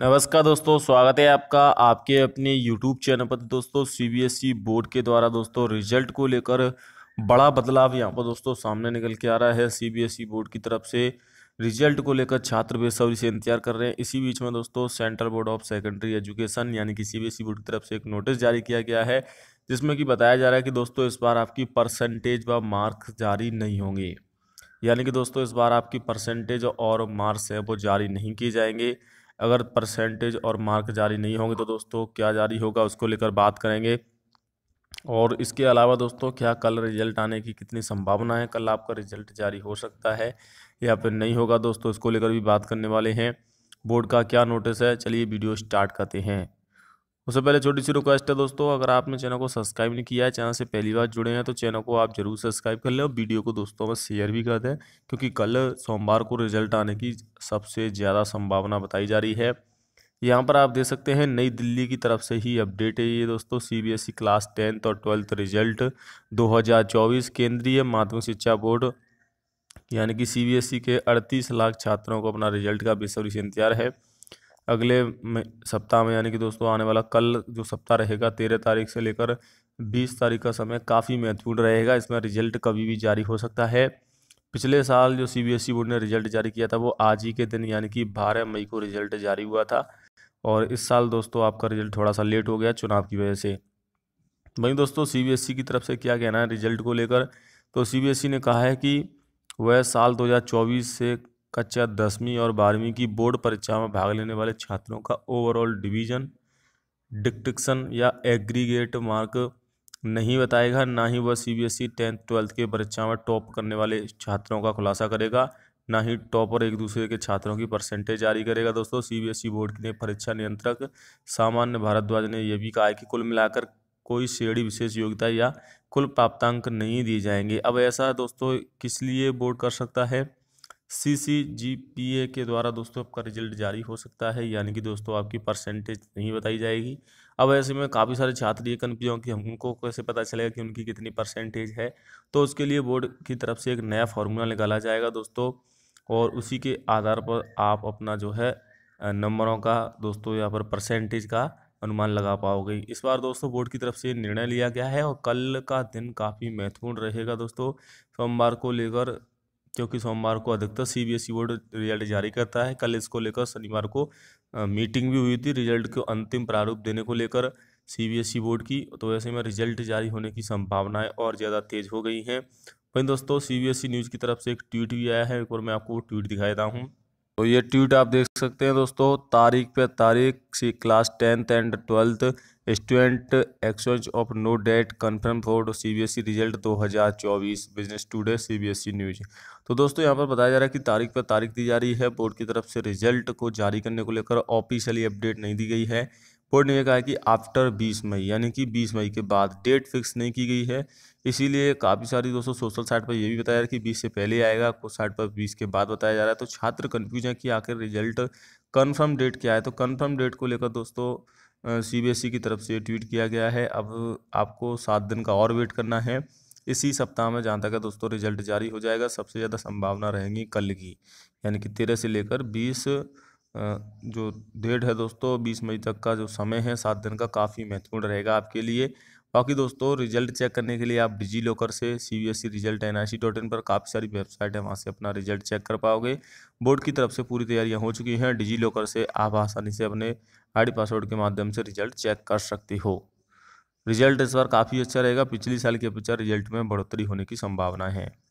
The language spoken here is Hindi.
नमस्कार दोस्तों स्वागत है आपका आपके अपने यूट्यूब चैनल पर दोस्तों ई e बोर्ड के द्वारा दोस्तों रिजल्ट को लेकर बड़ा बदलाव यहाँ पर दोस्तों सामने निकल के आ रहा है ई e बोर्ड की तरफ से रिजल्ट को लेकर छात्र बेसब्री से इंतजार कर रहे हैं इसी बीच में दोस्तों central board of secondary education यानी कि ई e बोर्ड की तरफ से एक नोटिस जारी किया गया है जिसमें कि बताया जा रहा है कि दोस्तों इस बार आपकी परसेंटेज व मार्क्स जारी नहीं होंगे यानी कि दोस्तों इस बार आपकी परसेंटेज और मार्क्स हैं वो जारी नहीं किए जाएंगे अगर परसेंटेज और मार्क जारी नहीं होंगे तो दोस्तों क्या जारी होगा उसको लेकर बात करेंगे और इसके अलावा दोस्तों क्या कल रिजल्ट आने की कितनी संभावना है कल आपका रिजल्ट जारी हो सकता है या फिर नहीं होगा दोस्तों इसको लेकर भी बात करने वाले हैं बोर्ड का क्या नोटिस है चलिए वीडियो स्टार्ट करते हैं उससे पहले छोटी सी रिक्वेस्ट है दोस्तों अगर आपने चैनल को सब्सक्राइब नहीं किया है चैनल से पहली बार जुड़े हैं तो चैनल को आप जरूर सब्सक्राइब कर लें और वीडियो को दोस्तों में शेयर भी कर दें क्योंकि कल सोमवार को रिजल्ट आने की सबसे ज़्यादा संभावना बताई जा रही है यहाँ पर आप देख सकते हैं नई दिल्ली की तरफ से ही अपडेट है ये दोस्तों ई क्लास टेंथ और ट्वेल्थ रिजल्ट चौबीस केंद्रीय माध्यमिक शिक्षा बोर्ड यानी कि ई e के अड़तीस लाख छात्रों को अपना रिजल्ट का बेसब्री से इंतजार है अगले सप्ताह में यानी कि दोस्तों आने वाला कल जो सप्ताह रहेगा तेरह तारीख से लेकर बीस तारीख का समय काफ़ी महत्वपूर्ण रहेगा इसमें रिजल्ट कभी भी जारी हो सकता है पिछले साल जो सीबीएसई e बोर्ड ने रिजल्ट जारी किया था वो आज ही के दिन यानी कि बारह मई को रिजल्ट जारी हुआ था और इस साल दोस्तों आपका रिजल्ट थोड़ा सा लेट हो गया चुनाव की वजह से वहीं दोस्तों सी e की तरफ से क्या कहना है रिजल्ट को लेकर तो सी e ने कहा है कि वह साल दो से कक्षा दसवीं और बारहवीं की बोर्ड परीक्षा में भाग लेने वाले छात्रों का ओवरऑल डिवीजन डिक्टिक्सन या एग्रीगेट मार्क नहीं बताएगा ना ही वह C B S E tenth twelfth की परीक्षा में टॉप करने वाले छात्रों का खुलासा करेगा ना ही टॉपर एक दूसरे के छात्रों की परसेंटेज जारी करेगा दोस्तों C B S E board ने परीक्षा नियंत्रक सामान्य भारद्वाज ने यह भी कहा है कि कुल मिलाकर कोई श्रेणी विशेष योग्यता या कुल प्राप्तांक नहीं दिए जाएंगे अब ऐसा दोस्तों किस लिए बोर्ड कर सकता है सी सी जी पी ए के द्वारा दोस्तों आपका रिजल्ट जारी हो सकता है यानी कि दोस्तों आपकी परसेंटेज नहीं बताई जाएगी अब ऐसे में काफ़ी सारे छात्र ये कन्फ्यूज हों कि हमको कैसे पता चलेगा कि उनकी कितनी परसेंटेज है तो उसके लिए बोर्ड की तरफ से एक नया फार्मूला निकाला जाएगा दोस्तों और उसी के आधार पर आप अपना जो है नंबरों का दोस्तों यहाँ पर परसेंटेज का अनुमान लगा पाओगे इस बार दोस्तों बोर्ड की तरफ से निर्णय लिया गया है और कल का दिन काफ़ी महत्वपूर्ण रहेगा दोस्तों सोमवार को लेकर क्योंकि सोमवार को अधिकतर सीबीएसई बोर्ड e रिजल्ट जारी करता है कल इसको लेकर शनिवार को मीटिंग भी हुई थी रिजल्ट को अंतिम प्रारूप देने को लेकर सीबीएसई बोर्ड e की तो ऐसे में रिजल्ट जारी होने की संभावनाएं और ज़्यादा तेज़ हो गई हैं वहीं दोस्तों सीबीएसई न्यूज़ e की तरफ से एक ट्वीट भी आया है एक और मैं आपको वो ट्वीट दिखाई हूँ तो ये ट्वीट आप देख सकते हैं दोस्तों तारीख पे तारीख सी class tenth and twelfth student exchange of no date confirm for CBSE result 2024 business today CBSE news तो दोस्तों यहाँ पर बताया जा रहा है कि तारीख पर तारीख दी जा रही है बोर्ड की तरफ से रिजल्ट को जारी करने को लेकर ऑफिशियली अपडेट नहीं दी गई है बोर्ड ने यह कहा है कि आफ्टर 20 मई यानी कि 20 मई के बाद डेट फिक्स नहीं की गई है इसीलिए काफ़ी सारी दोस्तों सोशल साइट पर यह भी बताया जा रहा है कि 20 से पहले आएगा कुछ साइट पर 20 के बाद बताया जा रहा है तो छात्र कन्फ्यूज हैं कि आखिर रिजल्ट कन्फर्म डेट क्या है तो कन्फर्म डेट को लेकर दोस्तों सीबीएसई e की तरफ से ट्वीट किया गया है अब आपको सात दिन का और वेट करना है इसी सप्ताह में जहाँ तक है दोस्तों रिजल्ट जारी हो जाएगा सबसे ज़्यादा संभावना रहेंगी कल की यानी कि तेरह से लेकर बीस जो डेट है दोस्तों बीस मई तक का जो समय है सात दिन का काफ़ी महत्वपूर्ण रहेगा आपके लिए बाकी दोस्तों रिजल्ट चेक करने के लिए आप डिजी लॉकर से C B S E result N I C dot in पर काफ़ी सारी वेबसाइट है वहाँ से अपना रिजल्ट चेक कर पाओगे बोर्ड की तरफ से पूरी तैयारियाँ हो चुकी हैं डिजी लॉकर से आप आसानी से अपने आई पासवर्ड के माध्यम से रिजल्ट चेक कर सकते हो रिजल्ट इस बार काफ़ी अच्छा रहेगा पिछले साल के अपेक्षा रिजल्ट में बढ़ोतरी होने की संभावना है